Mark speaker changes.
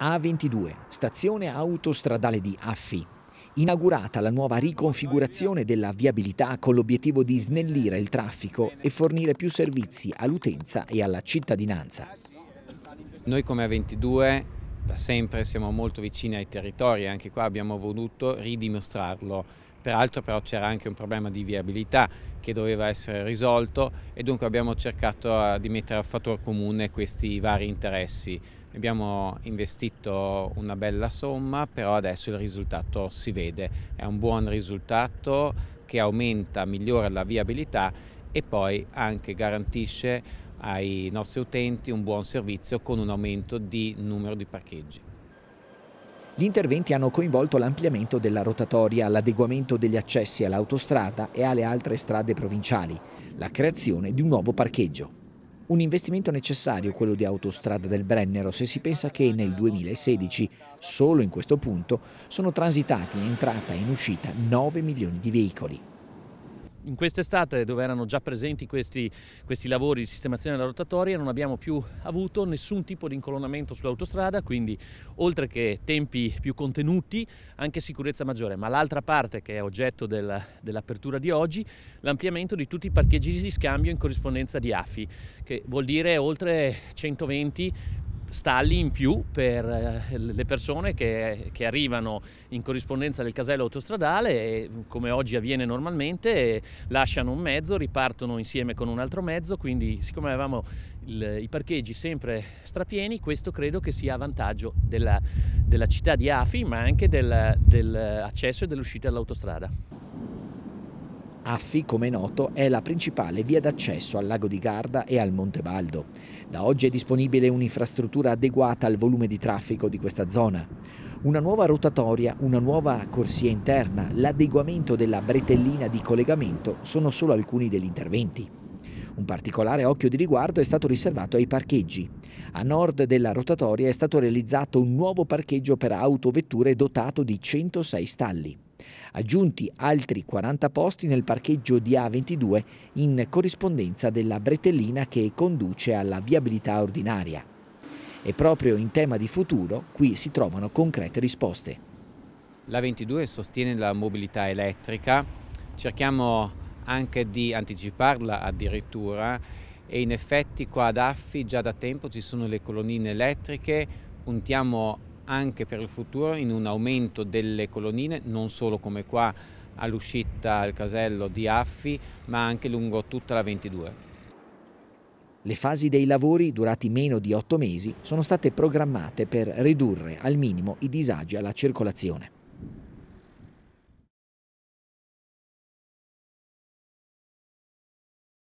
Speaker 1: A22, stazione autostradale di Affi. Inaugurata la nuova riconfigurazione della viabilità con l'obiettivo di snellire il traffico e fornire più servizi all'utenza e alla cittadinanza.
Speaker 2: Noi come A22 da sempre siamo molto vicini ai territori e anche qua abbiamo voluto ridimostrarlo Peraltro però c'era anche un problema di viabilità che doveva essere risolto e dunque abbiamo cercato eh, di mettere a fattore comune questi vari interessi. Abbiamo investito una bella somma, però adesso il risultato si vede. È un buon risultato che aumenta, migliora la viabilità e poi anche garantisce ai nostri utenti un buon servizio con un aumento di numero di parcheggi.
Speaker 1: Gli interventi hanno coinvolto l'ampliamento della rotatoria, l'adeguamento degli accessi all'autostrada e alle altre strade provinciali, la creazione di un nuovo parcheggio. Un investimento necessario quello di Autostrada del Brennero se si pensa che nel 2016, solo in questo punto, sono transitati in entrata e in uscita 9 milioni di veicoli
Speaker 3: in quest'estate dove erano già presenti questi, questi, lavori di sistemazione della rotatoria non abbiamo più avuto nessun tipo di incolonnamento sull'autostrada, quindi oltre che tempi più contenuti anche sicurezza maggiore, ma l'altra parte che è oggetto del, dell'apertura di oggi, l'ampliamento di tutti i parcheggi di scambio in corrispondenza di AFI, che vuol dire oltre 120 stalli in più per eh, le persone che, che, arrivano in corrispondenza del casello autostradale e come oggi avviene normalmente lasciano un mezzo, ripartono insieme con un altro mezzo, quindi siccome avevamo il, i parcheggi sempre strapieni questo credo che sia a vantaggio della, della città di Afi ma anche dell'accesso del e dell'uscita dall'autostrada.
Speaker 1: Affi, come è noto, è la principale via d'accesso al lago di Garda e al Monte Baldo. Da oggi è disponibile un'infrastruttura adeguata al volume di traffico di questa zona. Una nuova rotatoria, una nuova corsia interna, l'adeguamento della bretellina di collegamento sono solo alcuni degli interventi. Un particolare occhio di riguardo è stato riservato ai parcheggi. A nord della rotatoria è stato realizzato un nuovo parcheggio per autovetture dotato di 106 stalli. Aggiunti altri 40 posti nel parcheggio di A22 in corrispondenza della bretellina che conduce alla viabilità ordinaria. E proprio in tema di futuro qui si trovano concrete risposte.
Speaker 2: La 22 sostiene la mobilità elettrica, cerchiamo anche di anticiparla addirittura e in effetti qua ad Affi già da tempo ci sono le colonnine elettriche, puntiamo anche per il futuro in un aumento delle colonnine, non solo come qua all'uscita al casello di Affi, ma anche lungo tutta la 22.
Speaker 1: Le fasi dei lavori, durati meno di otto mesi, sono state programmate per ridurre al minimo i disagi alla circolazione.